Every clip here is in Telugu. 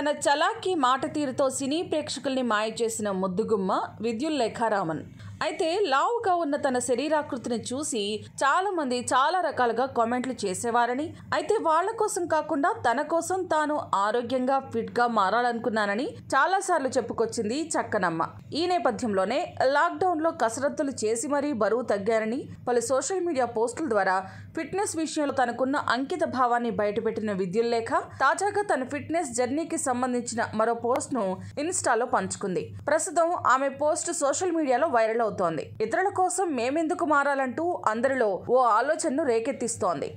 తన చలాకీ మాట తీరుతో సినీ ప్రేక్షకుల్ని మాయ చేసిన ముద్దుగుమ్మ విద్యుల్ లేఖారామన్ అయితే లావుగా ఉన్న తన శరీరాకృతిని చూసి చాలా మంది చాలా రకాలుగా కామెంట్లు చేసేవారని అయితే వాళ్ళ కోసం కాకుండా తన కోసం తాను ఆరోగ్యంగా ఫిట్ గా మారాలనుకున్నానని చాలా సార్లు చెప్పుకొచ్చింది చక్కనమ్మ ఈ నేపథ్యంలోనే లాక్డౌన్ లో కసరత్తులు చేసి మరీ బరువు తగ్గారని పలు సోషల్ మీడియా పోస్టుల ద్వారా ఫిట్నెస్ విషయంలో తనకున్న అంకిత భావాన్ని బయటపెట్టిన విద్యుల్లేఖ తాజాగా తన ఫిట్నెస్ జర్నీకి సంబంధించిన మరో పోస్ట్ ను ఇన్స్టాలో పంచుకుంది ప్రస్తుతం ఆమె పోస్ట్ సోషల్ మీడియాలో వైరల్ మొదలవుతోంది ఇతరుల కోసం మేమెందుకు మారాలంటూ అందరిలో ఓ ఆలోచనను రేకెత్తిస్తోంది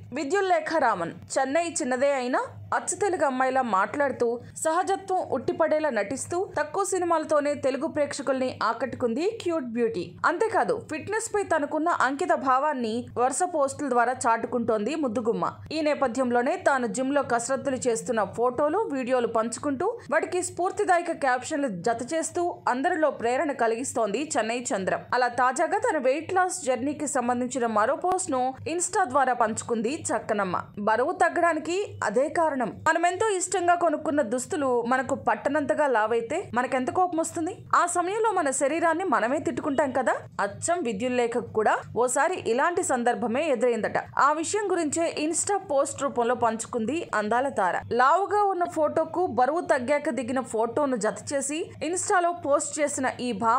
రామన్ చెన్నై చిన్నదే అయినా అచ్చు తెలుగు అమ్మాయిలా మాట్లాడుతూ సహజత్వం ఉట్టిపడేలా నటిస్తూ తక్కువ సినిమాలతోనే తెలుగు ప్రేక్షకుల్ని ఆకట్టుకుంది క్యూట్ బ్యూటీ అంతేకాదు ఫిట్నెస్ పై తనకున్న అంకిత భావాన్ని వరుస పోస్టుల ద్వారా చాటుకుంటోంది ముద్దుగుమ్మ ఈ నేపథ్యంలోనే తాను జిమ్ లో కసరత్తులు చేస్తున్న ఫోటోలు వీడియోలు పంచుకుంటూ వాటికి స్ఫూర్తిదాయక క్యాప్షన్లు జత చేస్తూ అందరిలో ప్రేరణ కలిగిస్తోంది చెన్నై చంద్రం అలా తాజాగా తన వెయిట్ లాస్ జర్నీకి సంబంధించిన మరో పోస్ట్ ను ఇన్స్టా ద్వారా పంచుకుంది చక్కనమ్మ బరువు తగ్గడానికి అదే కారణం మనమెంతో ఇష్టంగా కొనుక్కున్న దుస్తులు మనకు పట్టనంతగా లావైతే మనకెంత కోపం వస్తుంది ఆ సమయంలో మన శరీరాన్ని మనమే తిట్టుకుంటాం కదా అచ్చం విద్యుల్లేఖకు కూడా ఓసారి ఇలాంటి సందర్భమే ఎదురైందట ఆ విషయం గురించే ఇన్స్టా పోస్ట్ రూపంలో పంచుకుంది అందాల తార లావుగా ఉన్న ఫోటోకు బరువు తగ్గాక దిగిన ఫోటోను జత చేసి ఇన్స్టాలో పోస్ట్ చేసిన ఈ భామ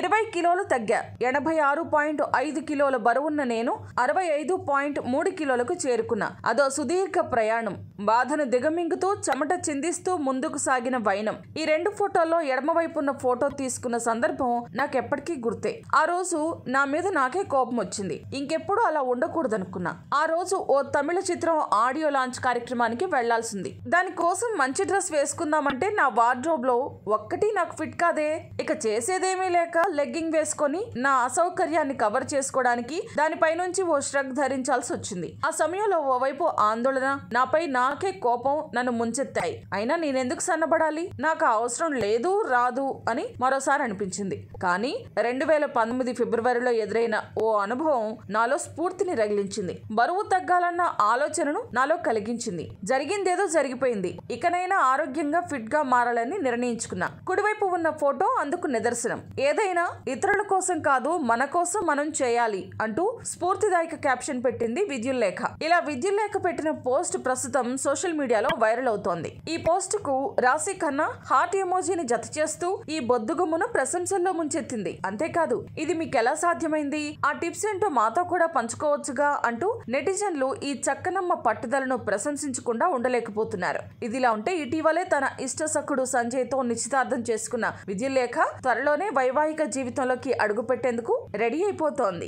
ఇరవై కిలోలు తగ్గి తగ్గా ఎనభై ఆరు పాయింట్ ఐదు కిలోల బరువున్న నేను అరవై ఐదు పాయింట్ మూడు కిలోలకు చేరుకున్నా అదో సుదీర్ఘ ప్రయాణం బాధను దిగమింగుతూ చెమట చిందిస్తూ ముందుకు సాగిన వైనం ఈ రెండు ఫోటోల్లో ఎడమవైపున్న ఉన్న ఫోటో తీసుకున్న సందర్భం నాకెప్పటికీ గుర్తే ఆ రోజు నా మీద నాకే కోపం వచ్చింది ఇంకెప్పుడు అలా ఉండకూడదనుకున్నా ఆ రోజు ఓ తమిళ చిత్రం ఆడియో లాంచ్ కార్యక్రమానికి వెళ్లాల్సింది దానికోసం మంచి డ్రెస్ వేసుకుందామంటే నా వార్డ్రోబ్ లో ఒక్కటి నాకు ఫిట్ కాదే ఇక చేసేదేమీ లేక లెగ్గింగ్ వేసుకొని తీసుకుని నా అసౌకర్యాన్ని కవర్ చేసుకోవడానికి దానిపై నుంచి ఓ ష్రగ్ ధరించాల్సి వచ్చింది ఆ సమయంలో ఓవైపు ఆందోళన నాపై నాకే కోపం నన్ను ముంచెత్తాయి అయినా నేనెందుకు సన్నబడాలి నాకు అవసరం లేదు రాదు అని మరోసారి అనిపించింది కానీ రెండు వేల పంతొమ్మిది ఫిబ్రవరిలో ఎదురైన ఓ అనుభవం నాలో స్ఫూర్తిని రగిలించింది బరువు తగ్గాలన్న ఆలోచనను నాలో కలిగించింది జరిగిందేదో జరిగిపోయింది ఇకనైనా ఆరోగ్యంగా ఫిట్ గా మారాలని నిర్ణయించుకున్నా కుడివైపు ఉన్న ఫోటో అందుకు నిదర్శనం ఏదైనా ఇతరుల కోసం కోసం కాదు మన కోసం మనం చేయాలి అంటూ స్ఫూర్తిదాయక క్యాప్షన్ పెట్టింది విద్యుల్లేఖ ఇలా విద్యుల్లేఖ పెట్టిన పోస్ట్ ప్రస్తుతం సోషల్ మీడియాలో వైరల్ అవుతోంది ఈ పోస్ట్ కు రాశి ఖన్నా హార్ట్ ఎమోజీని జత చేస్తూ ఈ బొద్దుగుమ్మను ప్రశంసల్లో ముంచెత్తింది అంతేకాదు ఇది మీకెలా సాధ్యమైంది ఆ టిప్స్ ఏంటో మాతో కూడా పంచుకోవచ్చుగా అంటూ నెటిజన్లు ఈ చక్కనమ్మ పట్టుదలను ప్రశంసించకుండా ఉండలేకపోతున్నారు ఇదిలా ఉంటే ఇటీవలే తన ఇష్ట సంజయ్ తో నిశ్చితార్థం చేసుకున్న విద్యుల్లేఖ త్వరలోనే వైవాహిక జీవితంలోకి అడుగు అడుగుపెట్టేందుకు రెడీ అయిపోతోంది